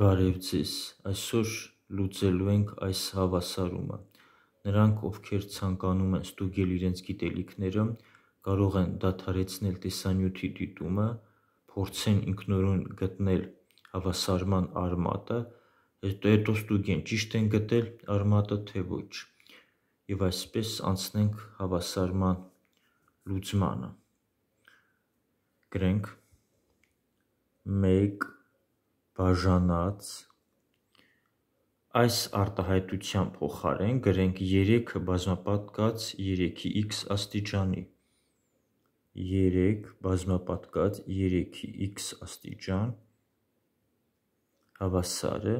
Բարև Ձեզ։ Այսօր լուծելու ենք այս հավասարումը։ Նրանք, ովքեր ցանկանում են ստուգել իրենց գիտելիքները, կարող են դադարեցնել տեսանյութի դիտումը, փորձեն ինքնուրույն գտնել հավասարման արմատը, հետո հետո ստուգեն ճիշտ են գտել արմատը թե ոչ։ Եվ այսպես անցնենք հավասարման լուծմանը։ Գրենք 1 բաժանած այս արտահայտության փոխարեն գրենք 3-ը բազմապատկած 3-ի x աստիճանի 3 բազմապատկած 3-ի x աստիճան հավասարը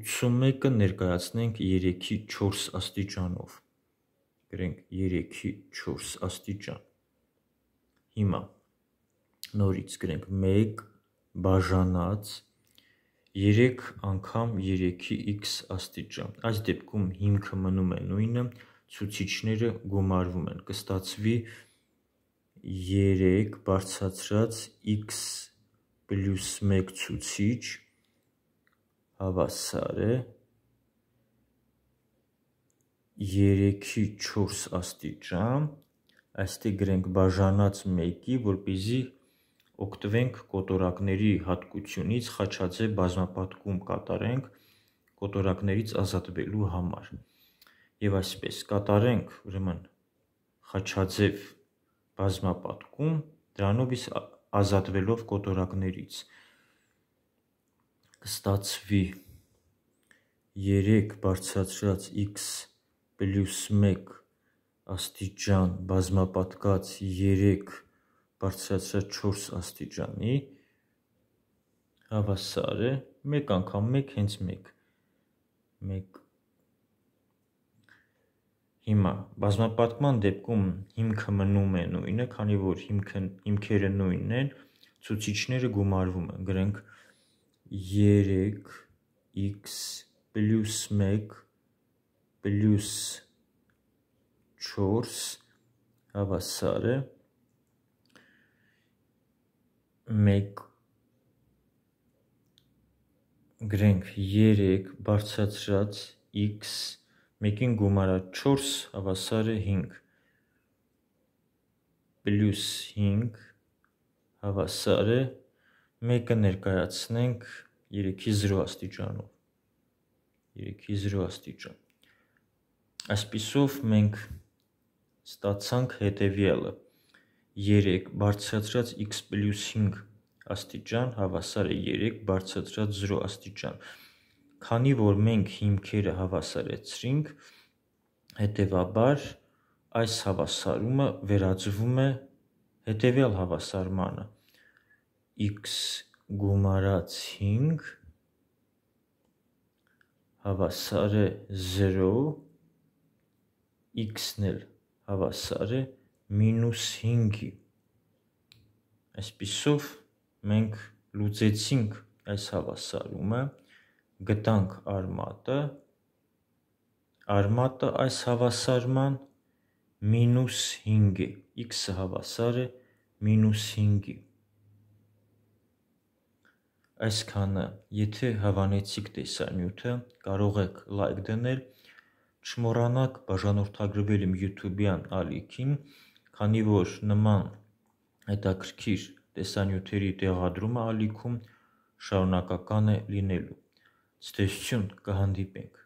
81-ը ներկայացնենք 3-ի 4 աստիճանով գրենք 3-ի 4 աստիճան հիմա նորից գրենք 1 բաժանած 3 3 անգամ 3-ի x աստիճան։ Այս դեպքում հիմքը մնում է նույնը, ցուցիչները գումարվում են, կստացվի 3 բարձրացրած x պլյուս 1 ցուցիչ հավասար է 3-ի 4 աստիճան, այստեղ գրենք բաժանած 1-ի, որպեսզի 3 օգտվենք կոտորակների հատկությունից, Խաչաձե բազմապատկում կատարենք կոտորակներից ազատվելու համար։ Եվ այսպես կատարենք ուրեմն Խաչաձև բազմապատկում, դրանով իսկ ազատվելով կոտորակներից կստացվի 3 բարձրացրած x + 1 աստիճան բազմապատկած 3 բարձրացրած 4 աստիճանի հավասար է 1 անգամ 1 հենց 1 1 Հիմա բազմապատկման դեպքում հիմքը մնում է նույնը, քանի որ հիմքը հիմքերը նույնն են, ցուցիչները գումարվում են, գրենք 3x +1 + 4 հավասար է 1 մեկ գրենք 3 բարձրացրած x 1-ին գումարը 4 հավասար է 5 պլյուս 5 հավասար է 1-ը ներկայացնենք 3-ի 0 աստիճանով 3-ի 0 աստիճան այսписով մենք ստացանք հետևյալը 1 3 բարձրացրած x+5 աստիճան հավասար է 3 բարձրացրած 0 աստիճան։ Քանի որ մենք հիմքերը հավասարեցրինք, հետևաբար այս հավասարումը վերածվում է հետևյալ հավասարմանը x գումարած 5 հավասար է 0 x-ն էլ հավասար է 0 մինուս 5-ի։ Այսպիսով մենք լուծեցինք այս հավասարումը, գտանք արմատը, արմատը այս հավասարման մինուս 5 է, x-ը հավասար է մինուս 5-ի։ Այսքանը, եթե հավանեցիք տեսանյութը, կարող եք լայք դնել, չմոռանաք բաժանորդագրվել իմ YouTube-յան ալիքին, քանի որ նման հետաքրքիր տեսանյութերի տեղադրումը ալիքում շարունակական է լինելու։ Ցտեսություն, կհանդիպենք։